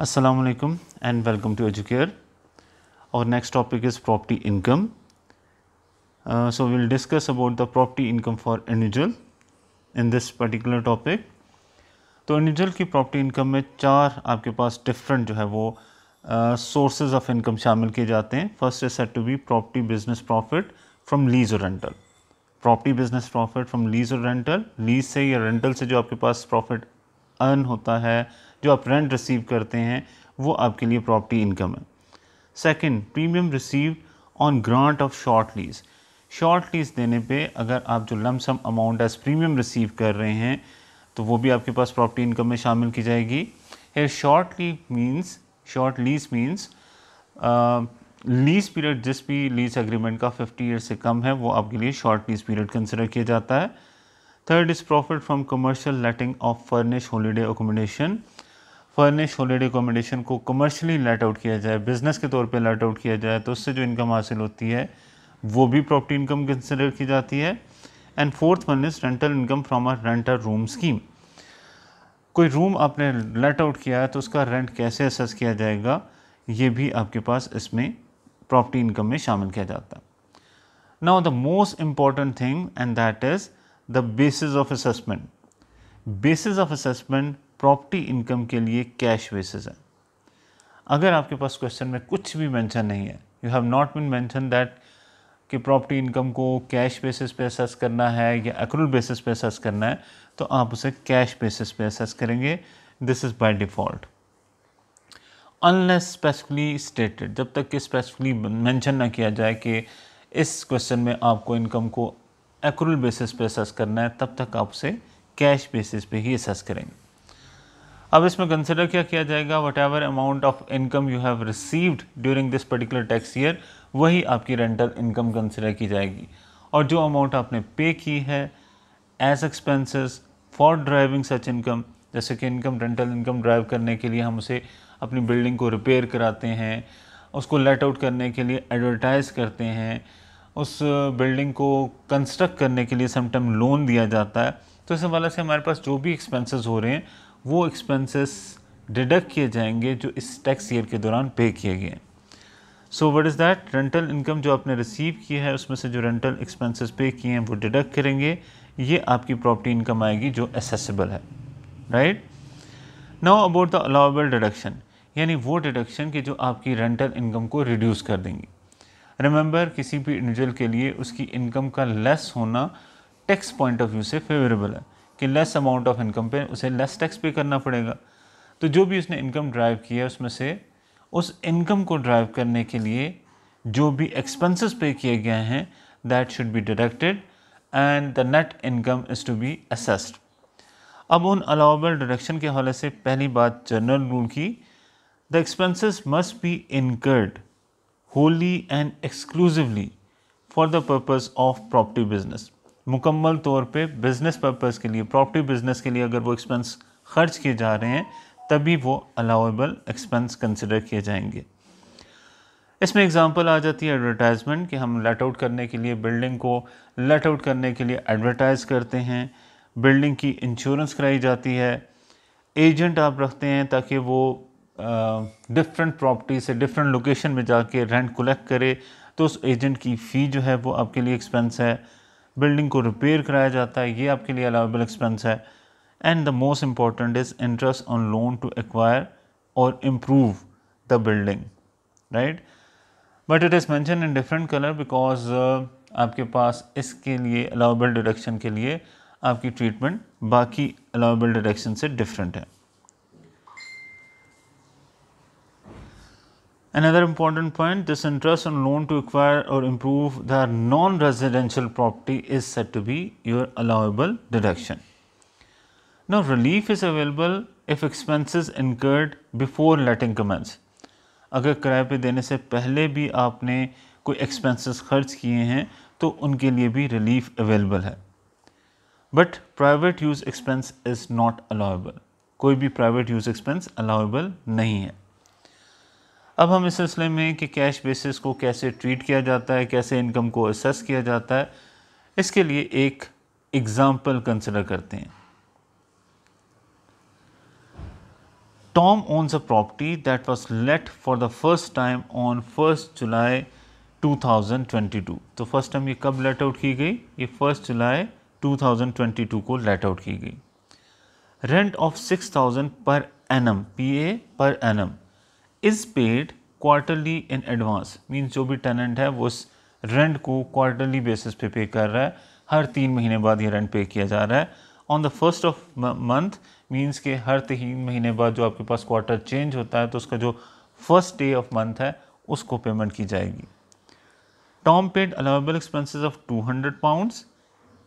Aslam and welcome to educare और next topic is property income so we'll discuss about the property income for individual in this particular topic तो individual की property income में चार आपके पास different जो है वो सोर्स ऑफ इनकम शामिल किए जाते हैं first is set to be property business profit from lease और rental property business profit from lease और रेंटल लीज से या रेंटल से जो आपके पास प्रॉफिट अर्न होता है जो आप रेंट रिसीव करते हैं वो आपके लिए प्रॉपर्टी इनकम है second premium receive on grant of short lease short lease देने पे अगर आप जो lump sum amount as premium receive कर रहे हैं तो वो भी आपके पास प्रॉपर्टी इनकम में शामिल की जाएगी here short lease means short lease means lease period जिस भी लीज एग्रीमेंट का 50 ईयर से कम है वो आपके लिए शॉर्ट लीज पीरियड कंसिडर किया जाता है third is profit from commercial letting of furnish holiday accommodation furnish holiday accommodation को कमर्शली लेट आउट किया जाए बिज़नेस के तौर पे लेट आउट किया जाए तो उससे जो इनकम हासिल होती है वो भी प्रॉपर्टी इनकम कंसिडर की जाती है and fourth one is rental income from a rental room scheme कोई रूम आपने लेट आउट किया है तो उसका रेंट कैसे असेस किया जाएगा ये भी आपके पास इसमें प्रॉपर्टी इनकम में शामिल किया जाता है now the most important thing and that is the basis of assessment basis of assessment property income के लिए कैश बेसिस है अगर आपके पास क्वेश्चन में कुछ भी मेंशन नहीं है you have not been mention that कि प्रॉपर्टी इनकम को कैश बेसिस पे असेस करना है या अक्रूल बेसिस पे असेस करना है तो आप उसे कैश बेसिस पे असेस करेंगे this is by default unless specifically stated जब तक कि स्पेसिफिकली मेंशन ना किया जाए कि इस क्वेश्चन में आपको इनकम को एक्रूल बेसिस पे असेस करना है तब तक आप उसे कैश बेसिस पे ही असेस करेंगे अब इसमें कंसिडर क्या किया जाएगा whatever amount of income you have received during this particular tax year वही आपकी रेंटल इनकम कंसिडर की जाएगी और जो अमाउंट आपने पे की है as expenses for deriving such income जैसे कि इनकम रेंटल इनकम ड्राइव करने के लिए हम उसे अपनी बिल्डिंग को रिपेयर कराते हैं उसको लेट आउट करने के लिए एडवर्टाइज़ करते हैं उस बिल्डिंग को कंस्ट्रक्ट करने के लिए समटाइम लोन दिया जाता है तो इस हवाले से हमारे पास जो भी एक्सपेंसेस हो रहे हैं वो एक्सपेंसेस डिडक्ट किए जाएंगे जो इस टैक्स ईयर के दौरान पे किए गए so what is that rental income जो आपने रिसीव की है उसमें से जो रेंटल एक्सपेंसेस पे किए हैं वो डिडक्ट करेंगे ये आपकी प्रॉपर्टी इनकम आएगी जो एसेसिबल है right now about the allowable deduction यानी वो डिडक्शन की जो आपकी रेंटल इनकम को रिड्यूस कर देंगी रिमेंबर किसी भी इंडिविजुअल के लिए उसकी इनकम का लेस होना टैक्स पॉइंट ऑफ व्यू से फेवरेबल है कि लेस अमाउंट ऑफ इनकम पे उसे लेस टैक्स पे करना पड़ेगा तो जो भी उसने इनकम ड्राइव किया है उसमें से उस इनकम को ड्राइव करने के लिए जो भी एक्सपेंसेस पे किए गए हैं that should be deducted and the net income is to be assessed अब उन अलाउबल डिडक्शन के हवाले से पहली बात जनरल रूल की the expenses must be incurred wholly and exclusively for the purpose of property business मुकम्मल तौर पे बिज़नेस पर्पज़ के लिए प्रॉपर्टी बिज़नेस के लिए अगर वो एक्सपेंस खर्च किए जा रहे हैं तभी वो अलाउेबल एक्सपेंस कंसिडर किए जाएंगे इसमें एग्जांपल आ जाती है एडवर्टाइजमेंट कि हम लेट आउट करने के लिए बिल्डिंग को लेट आउट करने के लिए एडवर्टाइज़ करते हैं बिल्डिंग की इंश्योरेंस कराई जाती है एजेंट आप रखते हैं ताकि वो डिफरेंट प्रॉपर्टी से डिफरेंट लोकेशन में जाके रेंट कलेक्ट करे तो उस एजेंट की फ़ी जो है वो आपके लिए एक्सपेंस है बिल्डिंग को रिपेयर कराया जाता है ये आपके लिए अलाउेबल एक्सपेंस है and the most important is interest on loan to acquire और improve the building right but it is mention in different colour because आपके पास इसके लिए अलाउेबल डिडक्शन के लिए आपकी ट्रीटमेंट बाकी अलाउेबल डिडक्शन से डिफरेंट है Another important point this interest on loan to acquire or improve the non-residential property is said to be your allowable deduction. Now relief is available if expenses incurred before letting commence. अगर किराए पे देने से पहले भी आपने कोई expenses खर्च किए हैं तो उनके लिए भी रिलीफ अवेलेबल है but private use expense is not allowable कोई भी प्राइवेट यूज़ एक्सपेंस अलाउेबल नहीं है अब हम इस सिलसिले में कि कैश बेसिस को कैसे ट्रीट किया जाता है कैसे इनकम को असेस किया जाता है इसके लिए एक एग्ज़ाम्पल कंसिडर करते हैं Tom owns a property that was let for the first time on first July 2022 तो फर्स्ट टाइम ये कब लेट आउट की गई ये फर्स्ट जुलाई 2022 को लेट आउट की गई रेंट ऑफ 6000 पर annum PA per annum is paid quarterly in advance means जो भी टेनेंट है वो उस रेंट को क्वार्टरली बेसिस पे पे कर रहा है हर तीन महीने बाद ये रेंट पे किया जा रहा है on the first of month means के हर तीन महीने बाद जो आपके पास क्वार्टर चेंज होता है तो उसका जो फर्स्ट डे ऑफ मंथ है उसको पेमेंट की जाएगी Tom paid allowable expenses of two hundred pounds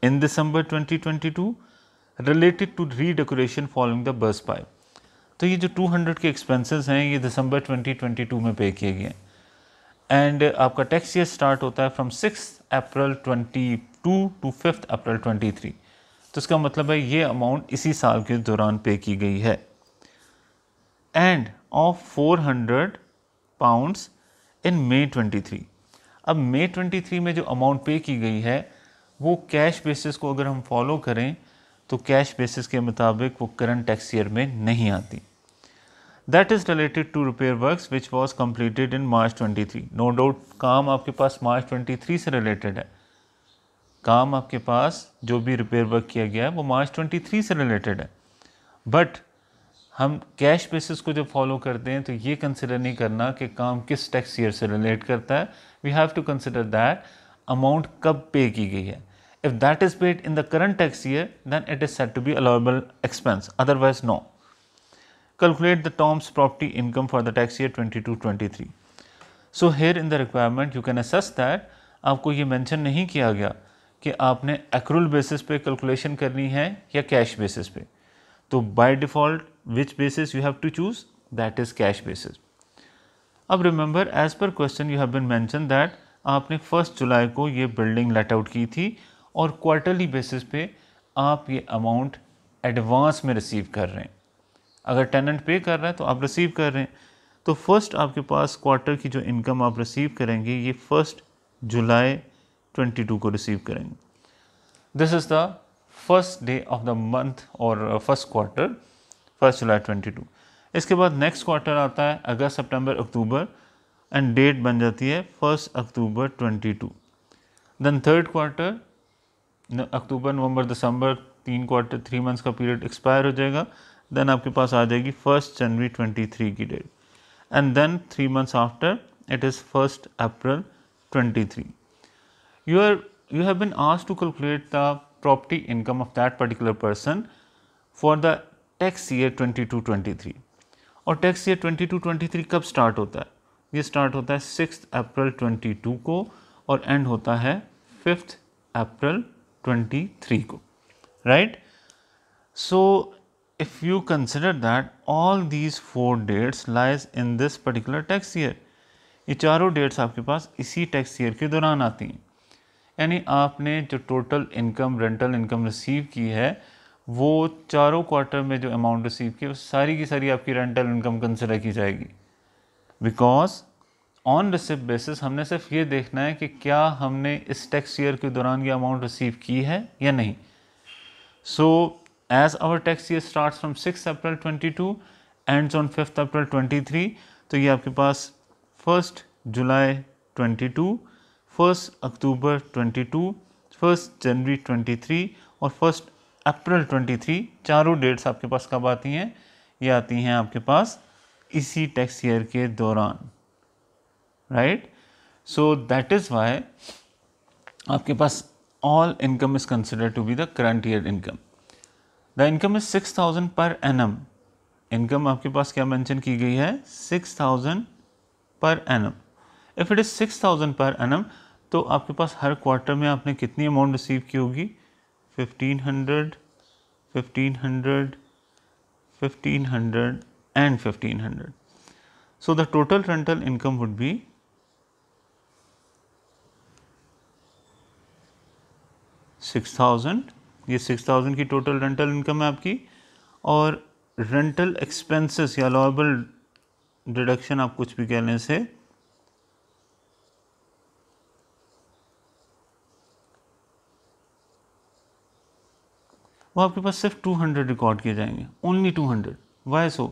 in December twenty twenty two related to decoration following the burst pipe तो ये जो 200 के एक्सपेंसेस हैं ये दिसंबर 2022 में पे किए गए एंड आपका टैक्स ईयर स्टार्ट होता है from six April 22 to fifth April 23 तो इसका मतलब है ये अमाउंट इसी साल के दौरान पे की गई है end of 400 pounds in May 23 अब मे 23 में जो अमाउंट पे की गई है वो कैश बेसिस को अगर हम फॉलो करें तो कैश बेसिस के मुताबिक वो करंट टैक्स ईयर में नहीं आती that is related to repair work which was completed in March 23 no doubt काम आपके पास मार्च 23 से रिलेटेड है काम आपके पास जो भी रिपेयर वर्क किया गया है वो मार्च 23 से रिलेटेड है बट हम कैश बेसिस को जब फॉलो करते हैं तो ये कंसिडर नहीं करना कि काम किस टैक्स ईयर से रिलेट करता है we have to consider that amount कब पे की गई है If that is paid in the current tax year, then it is said to be allowable expense, otherwise no. Calculate the Tom's property income for the tax year 22-23. So here in the requirement you can assess that आपको ये mention नहीं किया गया कि आपने accrual basis पे calculation करनी है या cash basis पे तो by default which basis you have to choose that is cash basis. अब remember as per question you have been mentioned that आपने 1st जुलाई को ये building let out की थी और क्वार्टरली बेसिस पे आप ये अमाउंट एडवांस में रिसीव कर रहे हैं अगर टेनेंट पे कर रहा है तो आप रिसीव कर रहे हैं तो फर्स्ट आपके पास क्वार्टर की जो इनकम आप रिसीव करेंगे ये फर्स्ट जुलाई 22 को रिसीव करेंगे this is the first day of the month और फर्स्ट क्वार्टर फर्स्ट जुलाई 22 इसके बाद नेक्स्ट क्वार्टर आता है अगस्त सितंबर अक्टूबर एंड डेट बन जाती है first October 22 then third quarter October November December तीन क्वार्टर थ्री मंथ्स का पीरियड एक्सपायर हो जाएगा देन आपके पास आ जाएगी फर्स्ट जनवरी ट्वेंटी थ्री की date and then three months after it is first April twenty three you are you have been आज to calculate the property income of that particular person for the tax year twenty two twenty three और tax year twenty two twenty three कब start होता है ये start होता है six April twenty to को और एंड होता है फिफ्थ अप्रैल 23 को right so if you consider that all these four dates lies in this particular tax year ये चारों डेट्स आपके पास इसी टैक्स ईयर के दौरान आती हैं यानी आपने जो total income rental income receive की है वो चारों क्वार्टर में जो अमाउंट रिसीव की है वो सारी की सारी आपकी रेंटल इनकम कंसिडर की जाएगी बिकॉज ऑन रिसिप बेसिस हमने सिर्फ ये देखना है कि क्या हमने इस टैक्स ईयर के दौरान ये अमाउंट रिसीव की है या नहीं so as our tax year start from six April twenty two ends on fifth April twenty three तो ये आपके पास first July twenty two first October twenty two first January twenty three और first April twenty three चारों dates आपके पास कब आती हैं ये आती हैं आपके पास इसी टैक्स ईयर के दौरान right so that is why आपके पास all income is consider to be the current year income the income is six thousand per annum इनकम आपके पास क्या मैंशन की गई है six thousand per annum if it is six thousand per annum तो आपके पास हर quarter में आपने कितनी अमाउंट रिसीव की होगी fifteen hundred fifteen hundred fifteen hundred and fifteen hundred so the total rental income would be six thousand ये six thousand की total rental income है आपकी और रेंटल एक्सपेंसेस या अलाउबल डिडक्शन आप कुछ भी कहने से वो आपके पास सिर्फ 200 रिकॉर्ड किए जाएंगे only 200 hundred why so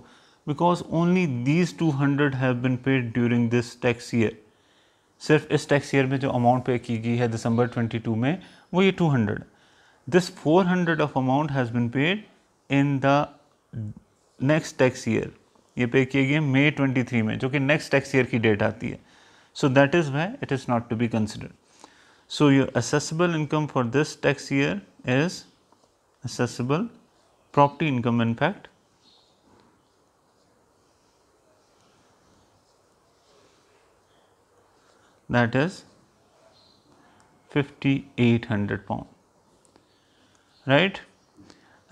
because only these hundred have been paid during this tax year सिर्फ इस टैक्स ईयर में जो अमाउंट पे की गई है दिसंबर 22 में वो ये 200 this 400 of amount has been paid in the next tax year ये पे किए गए मई 23 में जो कि नेक्स्ट टैक्स ईयर की डेट आती है so that is why it is not to be considered so your assessable income for this tax year is assessable property income in fact that is 5800 pound right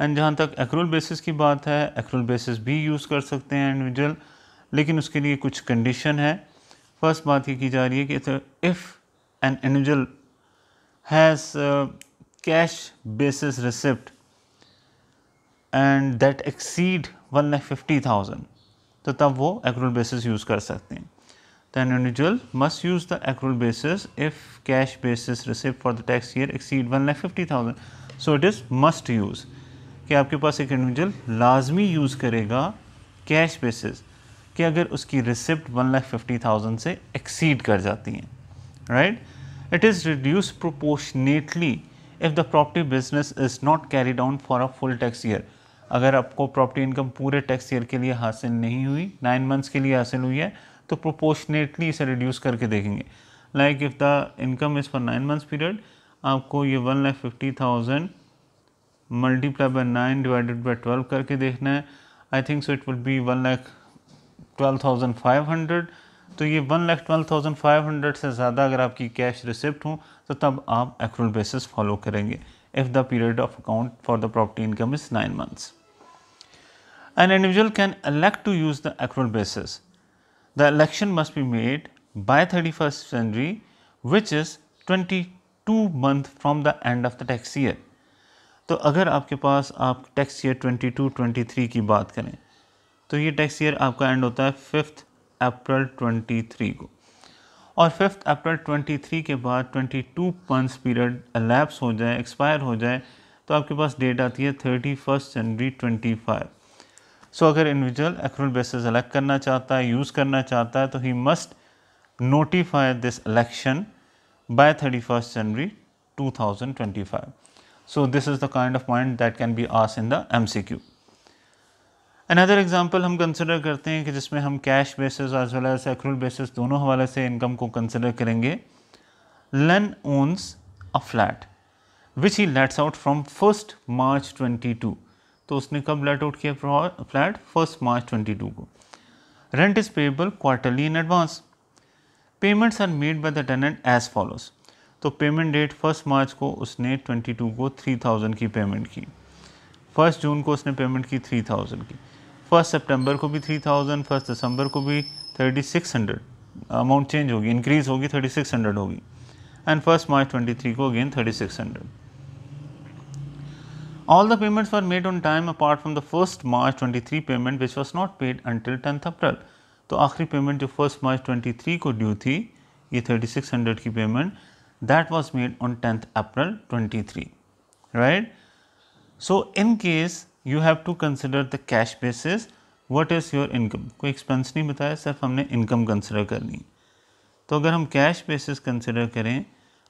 and जहाँ तक accrual basis की बात है accrual basis भी use कर सकते हैं individual लेकिन उसके लिए कुछ कंडीशन है फर्स्ट बात ये की जा रही है कि if an individual has cash basis receipt and that exceed one lakh fifty thousand तो तब वो एक्रूल बेसिस यूज़ कर सकते हैं then individual must use the accrual basis if cash basis receipt for the tax year exceed 1 lakh 50,000. So it is must use कि आपके पास एक individual लाजमी यूज़ करेगा कैश बेसिस कि अगर उसकी receipt one lakh fifty thousand से एक्सीड कर जाती हैं right it is reduce proportionately if the property business is not carry down for a full tax year अगर आपको प्रॉपर्टी इनकम पूरे टैक्स ईयर के लिए हासिल नहीं हुई नाइन मंथ्स के लिए हासिल हुई है तो प्रोपोर्शनेटली इसे रिड्यूस करके देखेंगे like if the income is for nine months period आपको ये one lakh fifty thousand multiply by nine divided by twelve करके देखना है I think so it will be one lakh twelve thousand five hundred तो ये one lakh twelve thousand five hundred से ज़्यादा अगर आपकी कैश रिसिप्ट हो तो तब आप एक्रूल बेसिस फॉलो करेंगे if the period of account for the property income is nine months an individual can elect to use the accrual basis the election must be made by 31st January which is 22 month from the end of the tax year. तो अगर आपके पास आप tax year 22 23 की बात करें तो ये tax year आपका एंड होता है फिफ्थ अप्रैल 23 को और फिफ्थ अप्रैल 23 के बाद 22 मंथ्स पीरियड एलैप्स हो जाए एक्सपायर हो जाए तो आपके पास डेट आती है थर्टी फर्स्ट जनवरी 25 सो अगर इंडिविजुअल एक्रूल बेसिस इलेक्ट करना चाहता है यूज़ करना चाहता है तो ही must notify this election by by 31st January 2025. So this is the kind of point that can be asked in the MCQ. Another example हम कंसिडर करते हैं कि जिसमें हम cash basis as well as accrual basis दोनों हवाले से इनकम को कंसिडर करेंगे Lynn owns a flat which he lets out from first March twenty two तो उसने कब लेट आउट किया फ्लैट फर्स्ट मार्च 22 को rent is payable quarterly in advance payments are made by the tenant as follows तो payment date first मार्च को उसने 22 को 3000 की पेमेंट की फर्स्ट जून को उसने पेमेंट की 3000 की फर्स्ट सितंबर को भी 3000 फर्स्ट दिसंबर को भी 3600 अमाउंट चेंज होगी इंक्रीज़ होगी 3600 होगी एंड फर्स्ट मार्च 23 को again 3600 All the payments were made on time apart from the first March 23 payment which was not paid until 10th April. तो आखिरी पेमेंट जो फर्स्ट मार्च 23 को ड्यू थी ये 3600 की payment that was made on tenth April 23 right so in case you have to consider the cash basis what is your income कोई expense नहीं बताया सिर्फ हमने इनकम कंसिडर करनी तो अगर हम कैश बेसिस कंसिडर करें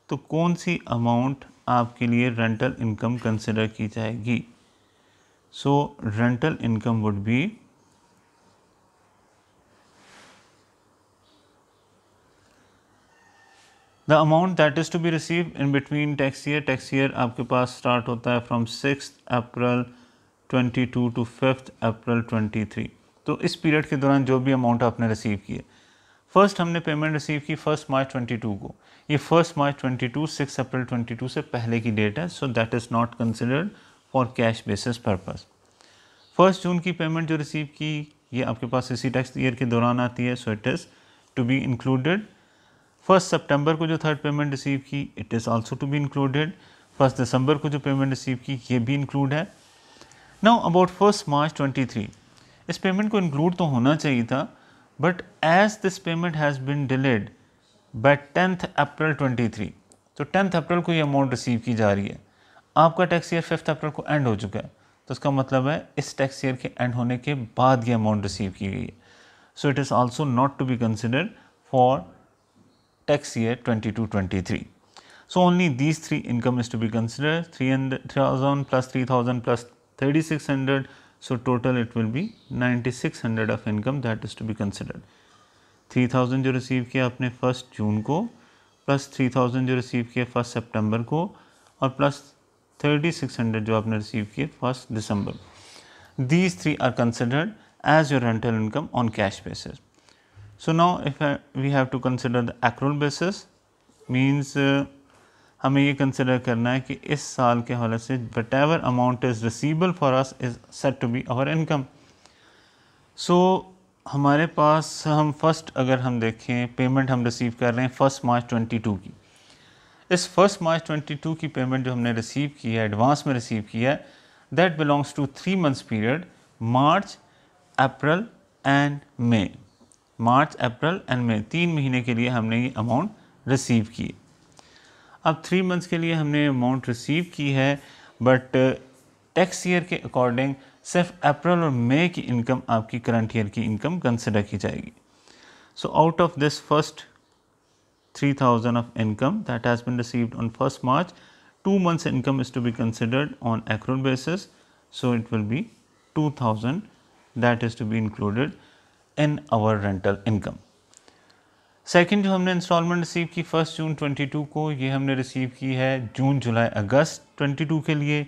तो कौन सी अमाउंट आपके लिए रेंटल इनकम कंसिडर की जाएगी so rental income would be the amount that is to be receive in between tax year tax year आपके पास स्टार्ट होता है from six April 22 to fifth April 23 तो इस पीरियड के दौरान जो भी अमाउंट आपने रिसीव किया फर्स्ट हमने पेमेंट रिसीव की फर्स्ट मार्च 22 को ये फर्स्ट मार्च 22 सिक्स अप्रैल 22 से पहले की डेट है so that is not considered for cash basis purpose first June की पेमेंट जो रिसीव की ये आपके पास इसी टैक्स ईयर के दौरान आती है so it is to be included first September को जो थर्ड पेमेंट रिसीव की it is also to be included first December को जो पेमेंट रिसीव की ये भी इंक्लूड है नाउ अबाउट फर्स्ट मार्च 23 इस पेमेंट को इंक्लूड तो होना चाहिए था But as this payment has been delayed by 10th April 23, so 10th April को ये amount receive की जा रही है, आपका tax year 5th April को end हो चुका है, तो इसका मतलब है इस tax year के end होने के बाद ये amount receive की गई है, so it is also not to be considered for tax year 22-23, so only these three income is to be considered 3000 plus 3000 plus 3600 So, total it will be 9600 of income that is to be considered. 3000 जो receive किया आपने first June को plus 3000 जो receive किया first September को और plus 3600 जो आपने receive किए first December. These three are considered as your rental income on cash basis. so now if I, we have to consider the accrual basis means uh, हमें ये consider करना है कि इस साल के हवाले से whatever amount is receivable for us is set to be our income so हमारे पास हम फर्स्ट अगर हम देखें पेमेंट हम रिसीव कर रहे हैं फ़र्स्ट मार्च 22 की इस फर्स्ट मार्च 22 की पेमेंट जो हमने रिसीव की है एडवांस में रिसीव किया है that belongs to three months period March April and May March April and May तीन महीने के लिए हमने ये अमाउंट रिसीव किए अब थ्री मंथ्स के लिए हमने अमाउंट रिसीव की है बट टैक्स ईयर के अकॉर्डिंग सिर्फ अप्रैल और मई की इनकम आपकी करंट ईयर की इनकम कंसिडर की जाएगी so out of this first three thousand of income that has been received on first March two months income is to be considered on accrual basis so it will be two thousand that is to be included in our rental income second जो हमने installment receive की first June 22 को ये हमने receive की है जून जुलाई अगस्त 22 के लिए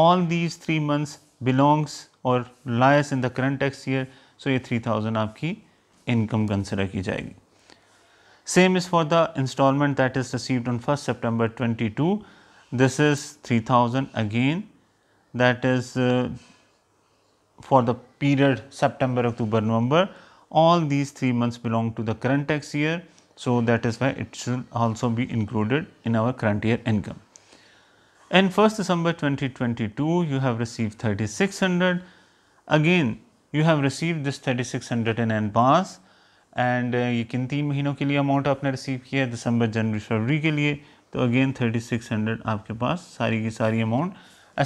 all these three months belongs और lies in the current tax year so ये 3000 आपकी इनकम कंसिडर की जाएगी same is for the installment that is received on first September 22 this is 3000 again that is for the period period October November all these three months belong to the current tax year so that is why it should also be included in our current year income and 1st December 2022 you have received 3600 again you have received this 3600 in NPAS and ये किन तीन महीनों के लिए amount आपने receive किया है दिसंबर जनवरी फरवरी के लिए तो अगेन 3600 आपके पास सारी की सारी अमाउंट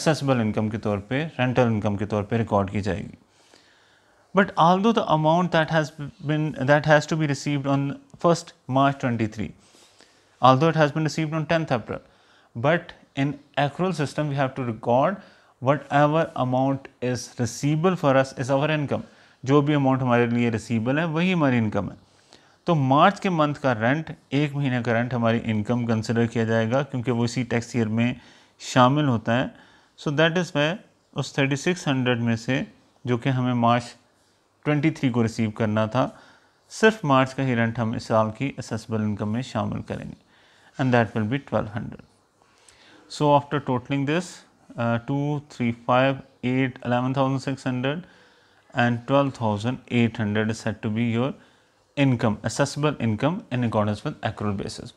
एसेसबल इनकम के तौर पे रेंटल इनकम के तौर पे रिकॉर्ड की जाएगी But although the amount that has been that has to be received on 1st March 23, although it has been received on 10th April, but in accrual system we have to record whatever amount is receivable for us is our income. जो भी amount हमारे लिए receivable है वही हमारी income है तो मार्च के मंथ का रेंट एक महीने का रेंट हमारी इनकम कंसिडर किया जाएगा क्योंकि वो इसी टैक्स ईयर में शामिल होता है सो दैट इज़ वे उस 3600 में से जो कि हमें मार्च 23 को रिसीव करना था सिर्फ मार्च का ही रेंट हम इस साल की असेसबल इनकम में शामिल करेंगे and that will be 1200 so after totalling this two three five eight eleven thousand six hundred and twelve eight hundred is set to be your income assessable income in accordance with accrual basis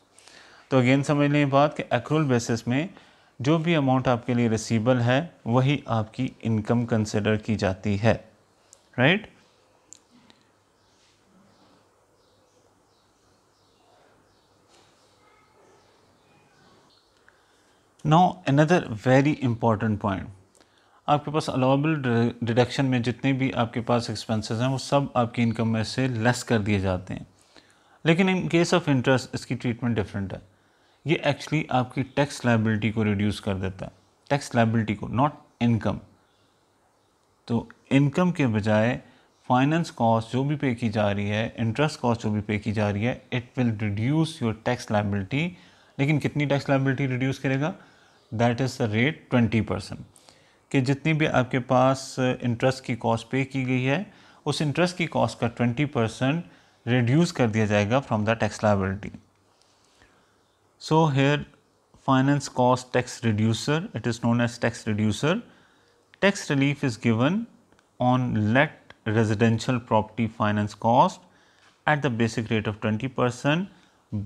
तो अगेन समझ लें बात कि accrual basis में जो भी amount आपके लिए रिसीबल है वही आपकी इनकम कंसिडर की जाती है right now another very important point आपके पास अलाउबल डिडक्शन में जितने भी आपके पास एक्सपेंसेस हैं वो सब आपकी इनकम में से लेस कर दिए जाते हैं लेकिन इन केस ऑफ इंटरेस्ट इसकी ट्रीटमेंट डिफरेंट है ये एक्चुअली आपकी टैक्स लाइबिलिटी को रिड्यूस कर देता है टैक्स लाइबिलिटी को नॉट इनकम तो इनकम के बजाय फाइनेंस कॉस्ट जो भी पे की जा रही है इंटरेस्ट कॉस्ट जो भी पे की जा रही है it will reduce your tax liability लेकिन कितनी टैक्स लाइबिलिटी रिड्यूस करेगा that is the rate twenty percent कि जितनी भी आपके पास इंटरेस्ट uh, की कॉस्ट पे की गई है उस इंटरेस्ट की कॉस्ट का ट्वेंटी परसेंट रिड्यूस कर दिया जाएगा from the tax liability so here finance cost tax reducer it is known as tax reducer tax relief is given on let residential property finance cost at the basic rate of 20%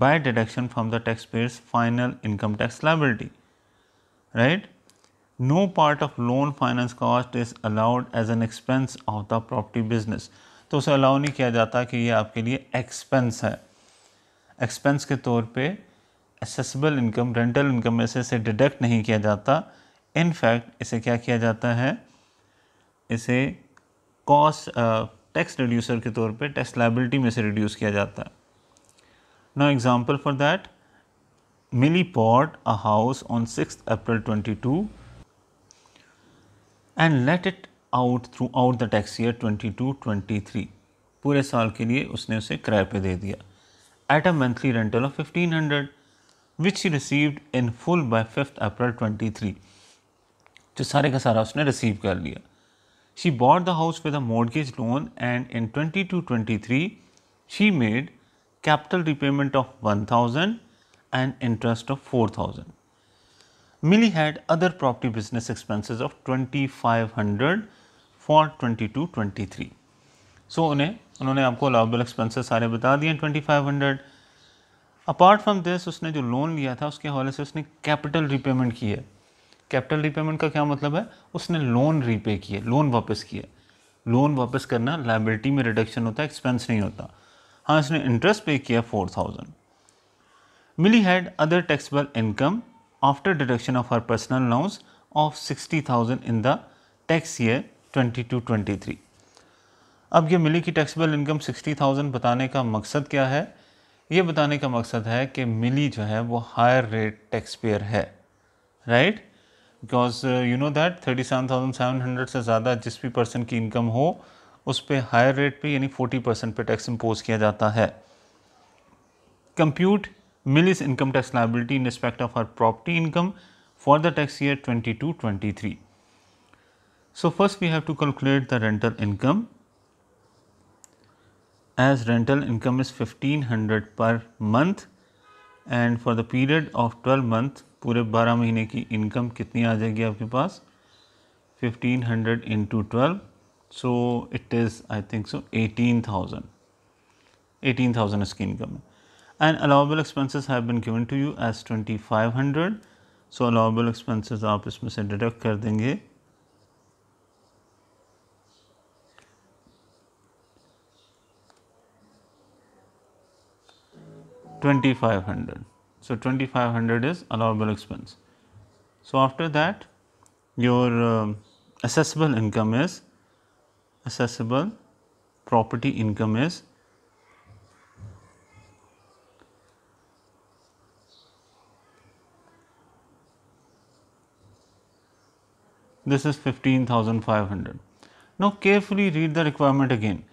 by deduction from the taxpayer's final income tax liability right no part of loan finance cost is allowed as an expense of the property business तो उसे allow नहीं किया जाता कि ये आपके लिए expense है एक्सपेंस के तौर पे एसेसबल इनकम रेंटल इनकम में से इसे डिडक्ट नहीं किया जाता इन फैक्ट इसे क्या किया जाता है इसे कॉस्ट टैक्स रिड्यूसर के तौर पे टैक्स लाइबिलिटी में से रिड्यूस किया जाता है no example for that Millipod, a house on 6th April 22 and let it out throughout the tax year 22-23 पूरे साल के लिए उसने उसे किराए पे दे दिया at a monthly rental of 1500 which he received in full by fifth April 23 जो सारे का सारा उसने रिसीव कर लिया she bought the house with a mortgage loan and in 22-23 she made capital repayment of 1000 and interest of 4000. Millie had other property business expenses of 2500 for 22-23. So उन्हें उन्होंने आपको allowable expenses सारे बता दिए 2500 अपार्ट फ्रॉम दिस उसने जो loan लिया था उसके हवाले से उसने कैपिटल रीपेमेंट की है कैपिटल रीपेमेंट का क्या मतलब है उसने लोन रीपे किए लोन वापस किए लोन वापस करना लाइबिलिटी में रिडक्शन होता है एक्सपेंस नहीं होता हाँ इसने इंटरेस्ट पे किया four thousand Millie had other taxable income after deduction of her personal thousand of 60,000 in the tax year 22-23. अब ये मिली की टैक्सीबल इनकम 60,000 बताने का मकसद क्या है ये बताने का मकसद है कि मिली जो है वो हायर रेट टैक्स पेयर है right because you know that 37,700 से ज़्यादा जिस भी पर्सन की इनकम हो उस पर हायर रेट पे यानी 40 परसेंट पे टैक्स इम्पोज किया जाता है compute Millie's income tax liability in respect of her property income for the tax year 22-23. So, first we have to calculate the rental income as rental income is 1500 per month and for the period of 12 months, पूरे 12 महीने की income कितनी आ जाएगी आपके पास 1500 into 12. So it is, I think, so 18000 18000 is income and allowable expenses have been given to you as 2500 so allowable expenses आप इसमें से deduct कर देंगे Twenty five hundred. So twenty five hundred is allowable expense. So after that, your uh, assessable income is assessable property income is This is 15,500. Now carefully read the requirement again.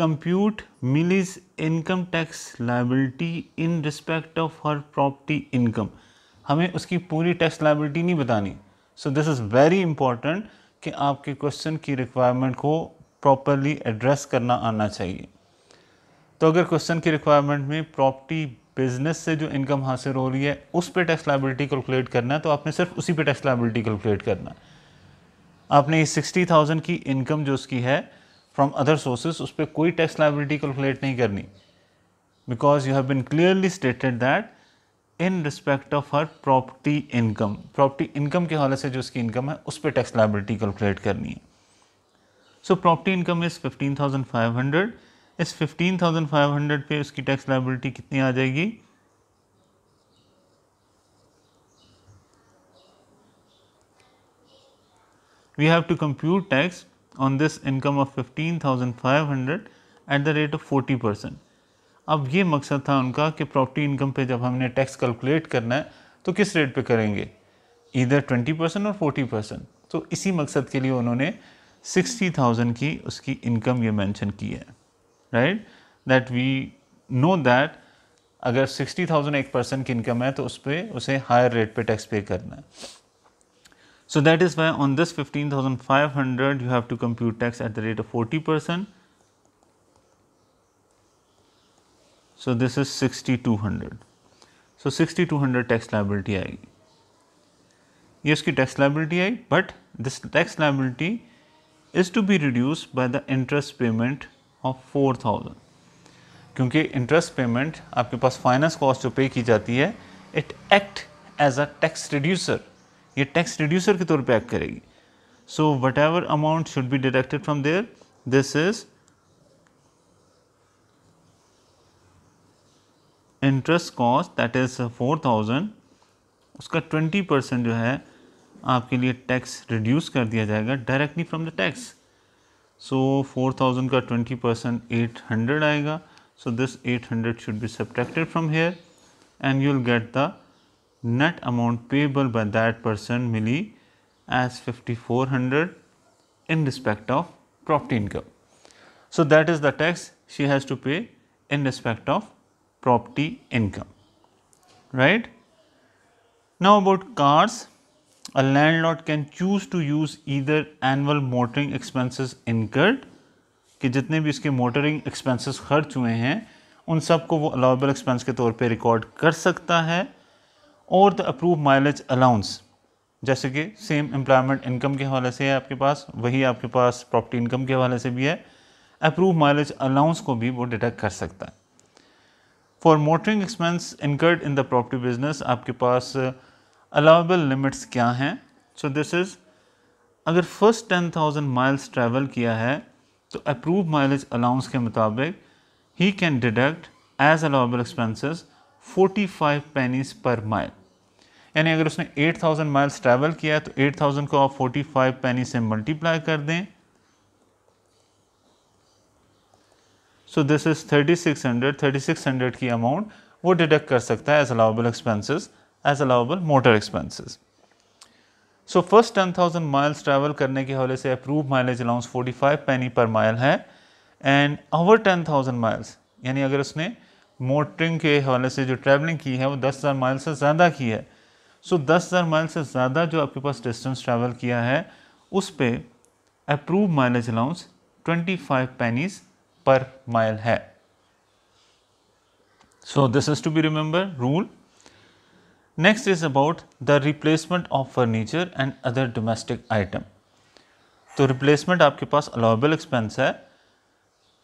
Compute Millie's income tax liability in respect of her property income. हमें उसकी पूरी tax liability नहीं बतानी so this is very important कि आपके question की requirement को properly address करना आना चाहिए तो अगर क्वेश्चन की रिक्वायरमेंट में प्रॉपर्टी बिजनेस से जो इनकम हासिल हो रही है उस पर टैक्स लाइबिलिटी कैलकुलेट करना है तो आपने सिर्फ उसी पे टैक्स लाइबिलिटी कैलकुलेट करना है आपने सिक्सटी थाउजेंड की इनकम जो उसकी है फ्रॉम अदर सोर्सेज उस पर कोई टैक्स लाइबिलिटी कैलकुलेट नहीं करनी because you have been clearly stated that in respect of her property income property income के हवाले से जो उसकी इनकम है उस पर टैक्स लाइबिलिटी कैलकुलेट करनी है so property income is fifteen thousand five hundred इस फिफ्टीन थाउजेंड फाइव हंड्रेड पर उसकी टैक्स लाइबिलिटी कितनी आ जाएगी we have to compute tax on this income of 15,500 at the rate of 40 percent अब ये मकसद था उनका कि प्रॉपर्टी इनकम पे जब हमने टैक्स कैलकुलेट करना है तो किस रेट पे करेंगे इधर 20 परसेंट और 40 परसेंट तो इसी मकसद के लिए उन्होंने 60,000 की उसकी इनकम ये मेंशन की है right that we know that अगर 60,000 एक परसेंट की इनकम है तो उस पर उसे हायर रेट पे टैक्स पे करना है So that is why on this 15,500 you have to compute tax at the rate of 40 percent. So this is 6200. So 6200 tax liability I. Yes, tax liability I, but this tax liability is to be reduced by the interest payment of 4000. Because interest payment, you have finance cost to pay, ki it act as a tax reducer. ये tax reducer के तौर पे act करेगी so whatever amount should be deducted from there this is interest cost that is four thousand उसका twenty percent जो है आपके लिए टैक्स रिड्यूस कर दिया जाएगा directly from the tax so four thousand का ट्वेंटी परसेंट एट हंड्रेड आएगा so this eight hundred should be subtracted from here and you will get the net amount payable by that person will be as 5400 in respect of property income. So, that is the tax she has to pay in respect of property income, right. Now, about cars, a landlord can choose to use either annual motoring expenses incurred कि जितने भी इसके motoring expenses खर्च हुए हैं उन सब को वो अलाउबल एक्सपेंस के तौर पे रिकॉर्ड कर सकता है और द अप्रूव माइलेज अलाउंस जैसे कि सेम एम्प्लॉयमेंट इनकम के हवाले से है आपके पास वही आपके पास प्रॉपर्टी इनकम के हवाले से भी है अप्रूव माइलेज अलाउंस को भी वो डिडक्ट कर सकता है for motoring expense incurred in the property business आपके पास अलाउबल लिमिट्स क्या हैं सो दिस इज़ अगर first ten thousand miles travel किया है तो अप्रूव माइलेज अलाउंस के मुताबिक ही can deduct as allowable expenses forty five pennies per mile यानी अगर उसने एट थाउजेंड माइल्स ट्रैवल किया है तो एट थाउजेंड को आप फोर्टी फाइव पेनी से मल्टीप्लाई कर दें so this is thirty six hundred thirty six hundred की अमाउंट वो डिडक्ट कर सकता है as allowable expenses as allowable motor expenses so first ten thousand miles travel करने के हवाले से approve mileage allowance forty five penny per mile है and over ten thousand miles यानी अगर उसने मोटरिंग के हवाले से जो ट्रैवलिंग की है वो दस हज़ार माइल से ज़्यादा की है सो दस हज़ार माइल से ज़्यादा जो आपके पास डिस्टेंस ट्रैवल किया है उस पर approve mileage allowance twenty five pennies per mile है so this is to be remember rule next is about the replacement of furniture and other domestic item तो रिप्लेसमेंट आपके पास अलाउेबल एक्सपेंस है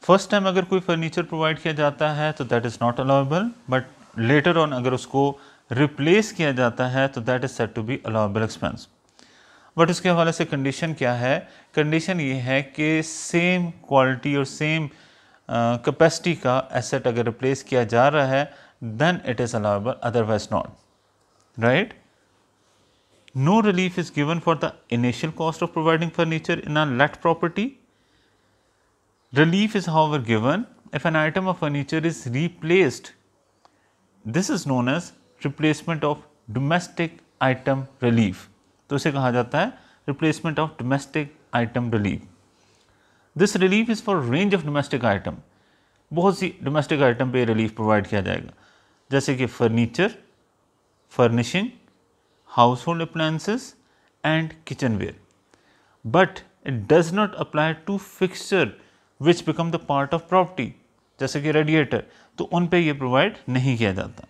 first time अगर कोई furniture provide किया जाता है तो that is not allowable but later on अगर उसको रिप्लेस किया जाता है तो that is set to be allowable expense but उसके हवाले से कंडीशन क्या है कंडीशन ये है कि सेम क्वालिटी और सेम कैपेसिटी का एसेट अगर रिप्लेस किया जा रहा है then it is allowable otherwise not right no relief is given for the initial cost of providing furniture in a let property Relief is however given if an item of furniture is replaced. This is known as replacement of domestic item relief. So, इसे कहा जाता है replacement of domestic item relief. This relief is for range of domestic item. बहुत सी domestic item पे relief provide किया जाएगा जैसे कि furniture, furnishing, household appliances and kitchenware. But it does not apply to fixture which become the part of property जैसे कि radiator तो उन पे ये प्रोवाइड नहीं किया जाता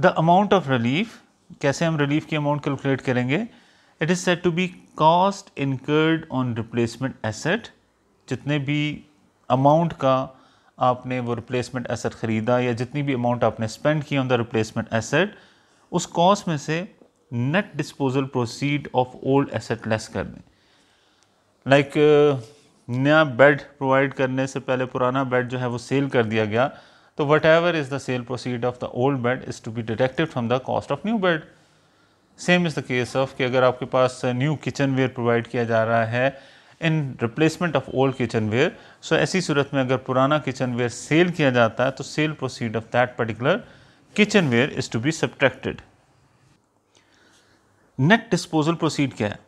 द अमाउंट ऑफ रिलीफ कैसे हम रिलीफ की अमाउंट कैलकुलेट करेंगे it is set to be cost incurred on replacement asset जितने भी अमाउंट का आपने वो रिप्लेसमेंट एसेट ख़रीदा या जितनी भी अमाउंट आपने स्पेंड की ऑन द रिप्लेसमेंट एसेट उस कॉस्ट में से net disposal proceed of old asset less कर दें लाइक like, uh, नया बेड प्रोवाइड करने से पहले पुराना बेड जो है वो सेल कर दिया गया तो whatever is the sale proceed of the old bed is to be deducted from the cost of new bed same is the case of कि अगर आपके पास न्यू किचन वेयर प्रोवाइड किया जा रहा है in replacement of old kitchenware so ऐसी सूरत में अगर पुराना किचन वेयर सेल किया जाता है तो sale proceed of that particular kitchenware is to be subtracted net disposal proceed क्या है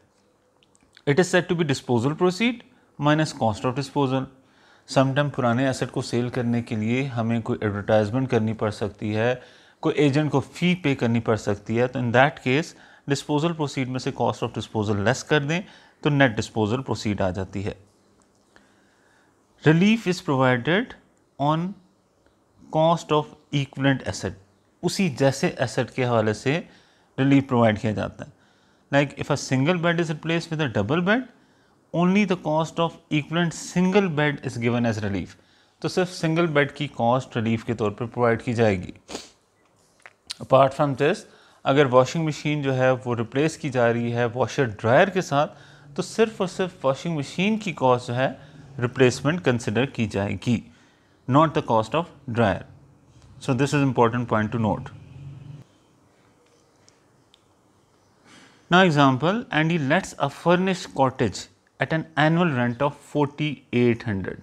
it is set to be disposal proceed minus cost of disposal sometime पुराने एसेट को सेल करने के लिए हमें कोई एडवर्टाइजमेंट करनी पड़ सकती है कोई एजेंट को फ़ी पे करनी पड़ सकती है तो in that case disposal proceed में से कॉस्ट ऑफ डिस्पोजल लेस कर दें तो नेट डिस्पोजल प्रोसीड आ जाती है relief is provided on cost of equivalent asset उसी जैसे एसेट के हवाले से रिलीफ प्रोवाइड किया जाता है like if a single bed is replace with a double bed only the cost of equivalent single bed is given as relief तो सिर्फ सिंगल बेड की कॉस्ट रिलीफ के तौर पर प्रोवाइड की जाएगी अपार्ट फ्राम दिस अगर वॉशिंग मशीन जो है वो रिप्लेस की जा रही है वॉशर ड्रायर के साथ तो सिर्फ और सिर्फ वॉशिंग मशीन की कॉस्ट जो है रिप्लेसमेंट कंसिडर की जाएगी not the cost of dryer so this is important point to note now example and he let's a furnished cottage at an annual rent of forty eight hundred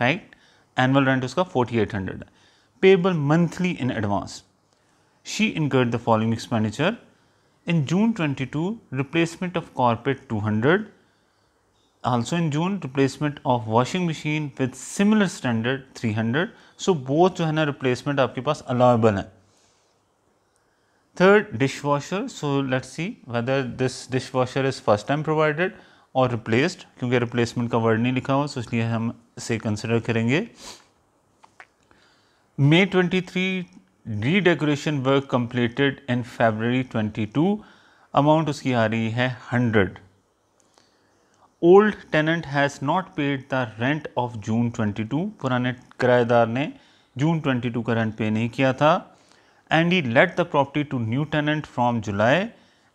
right annual rent उसका forty eight hundred है payable monthly in advance she incur the following expenditure in June twenty two replacement of carpet two hundred also in June replacement of washing machine with similar standard three hundred so both जो है ना replacement आपके पास allowable है third dishwasher so let's see whether this dishwasher is first time provided और replaced क्योंकि replacement का word नहीं लिखा हुआ सो इसलिए हम इसे कंसिडर करेंगे May 23 three decoration work completed in February 22 amount उसकी आ रही है 100 old tenant has not paid the rent of June 22 पुराने किराएदार ने जून 22 का रेंट पे नहीं किया था and he let the property to new tenant from July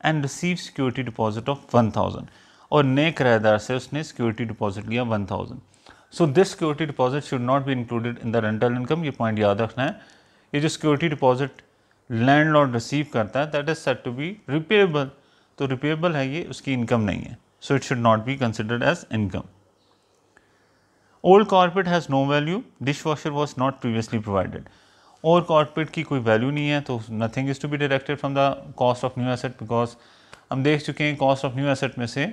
and receive security deposit of thousand और नए किराएदार से उसने सिक्योरिटी डिपॉजिट लिया one thousand so this security deposit should not be included in the rental income ये point याद रखना है ये जो security deposit landlord receive करता है that is set to be repayable तो रिपेबल है ये उसकी इनकम नहीं है so it should not be considered as income old carpet has no value dishwasher was not previously provided और carpet की कोई वैल्यू नहीं है तो nothing is to be directed from the cost of new asset because हम देख चुके हैं कॉस्ट ऑफ न्यू एसेट में से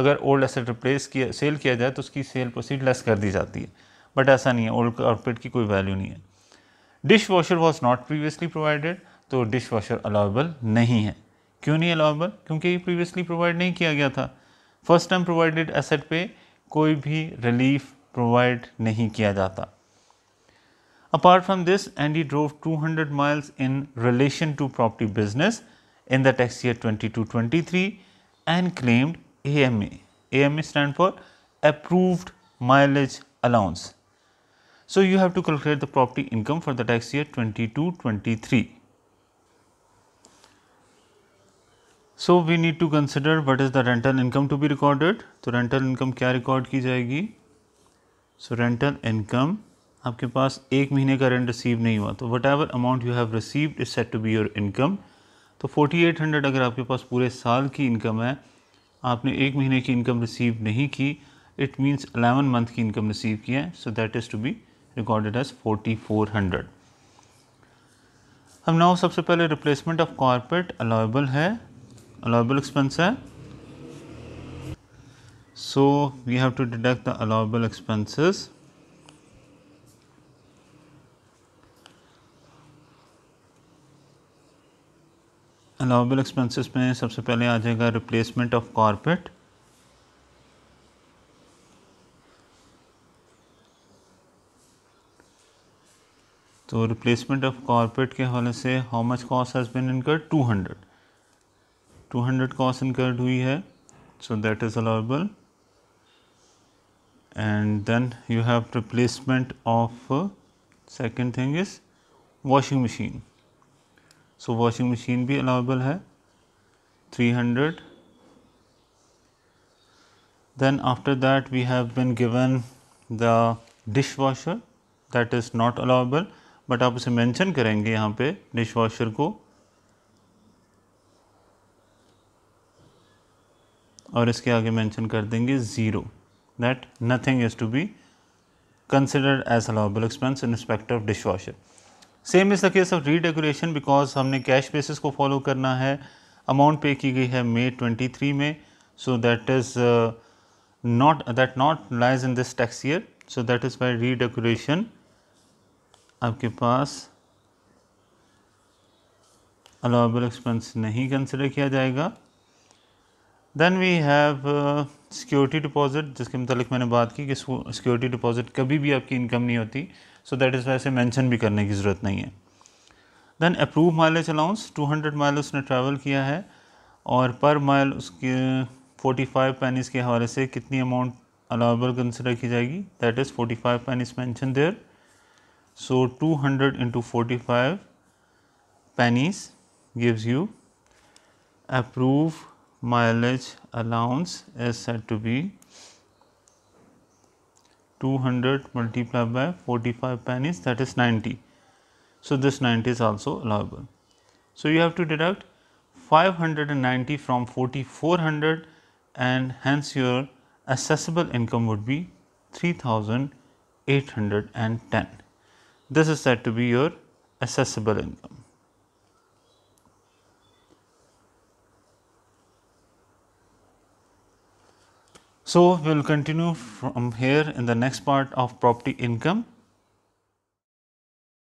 अगर ओल्ड एसेट रिप्लेस किया सेल किया जाए तो उसकी सेल प्रोसीड लेस कर दी जाती है बट ऐसा नहीं है ओल्ड आउटपुट की कोई वैल्यू नहीं है dishwasher was not previously provided तो डिश वॉशर अलाउेबल नहीं है क्यों नहीं अलाउेबल क्योंकि ये प्रीवियसली प्रोवाइड नहीं किया गया था फर्स्ट टाइम प्रोवाइडेड एसेट पे कोई भी रिलीफ प्रोवाइड नहीं किया जाता apart from this andy drove 200 miles in relation to property business in twenty two twenty three and claimed AMA. AMA stand for approved mileage allowance. So you have to calculate the property income for the tax year 22-23. So we need to consider what is the rental income to be recorded. तो rental income क्या record की जाएगी? So rental income आपके पास एक महीने का rent receive नहीं हुआ तो whatever amount you have received is set to be your income तो 4800 अगर आपके पास पूरे साल की इनकम है आपने एक महीने की इनकम रिसीव नहीं की इट मीन्स अलेवन मंथ की इनकम रिसीव किया है so that is to be recorded as forty four hundred हम नाउ सबसे पहले रिप्लेसमेंट ऑफ कॉर्पोरेट अलाउबल है अलाउबल एक्सपेंस है so we have to deduct the allowable expenses allowable expenses में सबसे पहले आ जाएगा रिप्लेसमेंट ऑफ कॉर्पेट तो रिप्लेसमेंट ऑफ कॉर्पेट के हवाले से how much cost has been incur 200 200 cost incurred हुई है so that is allowable and then you have replacement of second thing is washing machine so washing machine भी अलाउेबल है three hundred then after that we have been given the dishwasher that is not allowable but आप उसे mention करेंगे यहाँ पे dish washer को और इसके आगे मैंशन कर देंगे zero that nothing is to be considered as allowable expense in respect of dishwasher same is the case of redecoration because हमने कैश बेसिस को फॉलो करना है अमाउंट पे की गई है मे 23 में so that is not that not lies in this tax year so that is by redecoration आपके पास अलाउबल एक्सपेंस नहीं कंसिडर किया जाएगा then we have security deposit जिसके मतलब मैंने बात की कि सिक्योरिटी डिपॉजिट कभी भी आपकी इनकम नहीं होती सो दैट इज़ वैसे मेंशन भी करने की ज़रूरत नहीं है then approve mileage allowance 200 mile उसने ट्रैवल किया है और पर माइल उसके 45 पेनिस के हवाले से कितनी अमाउंट अलाउबल कंसिडर की जाएगी that is 45 pennies mention there so 200 hundred into forty five pennies gives you approve mileage allowance is said to be 200 multiplied by 45 pennies that is 90. So this 90 is also allowable. So you have to deduct 590 from 4400 and hence your accessible income would be 3810. This is said to be your accessible income. So, we will continue from here in the next part of property income.